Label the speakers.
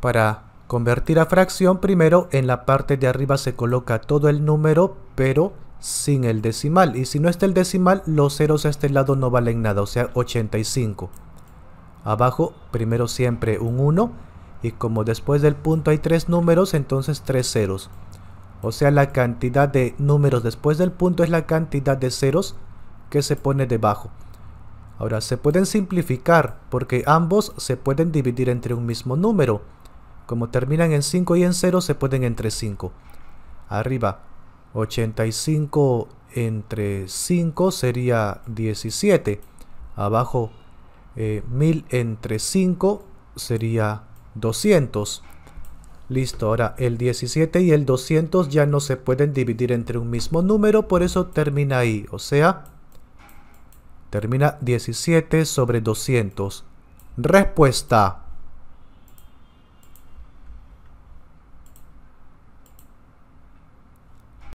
Speaker 1: Para convertir a fracción, primero en la parte de arriba se coloca todo el número, pero sin el decimal. Y si no está el decimal, los ceros a este lado no valen nada, o sea 85. Abajo, primero siempre un 1. Y como después del punto hay tres números, entonces tres ceros. O sea, la cantidad de números después del punto es la cantidad de ceros que se pone debajo. Ahora, se pueden simplificar porque ambos se pueden dividir entre un mismo número. Como terminan en 5 y en 0, se pueden entre 5. Arriba, 85 entre 5 sería 17. Abajo, 1000 eh, entre 5 sería 200. Listo, ahora el 17 y el 200 ya no se pueden dividir entre un mismo número, por eso termina ahí. O sea, termina 17 sobre 200. Respuesta.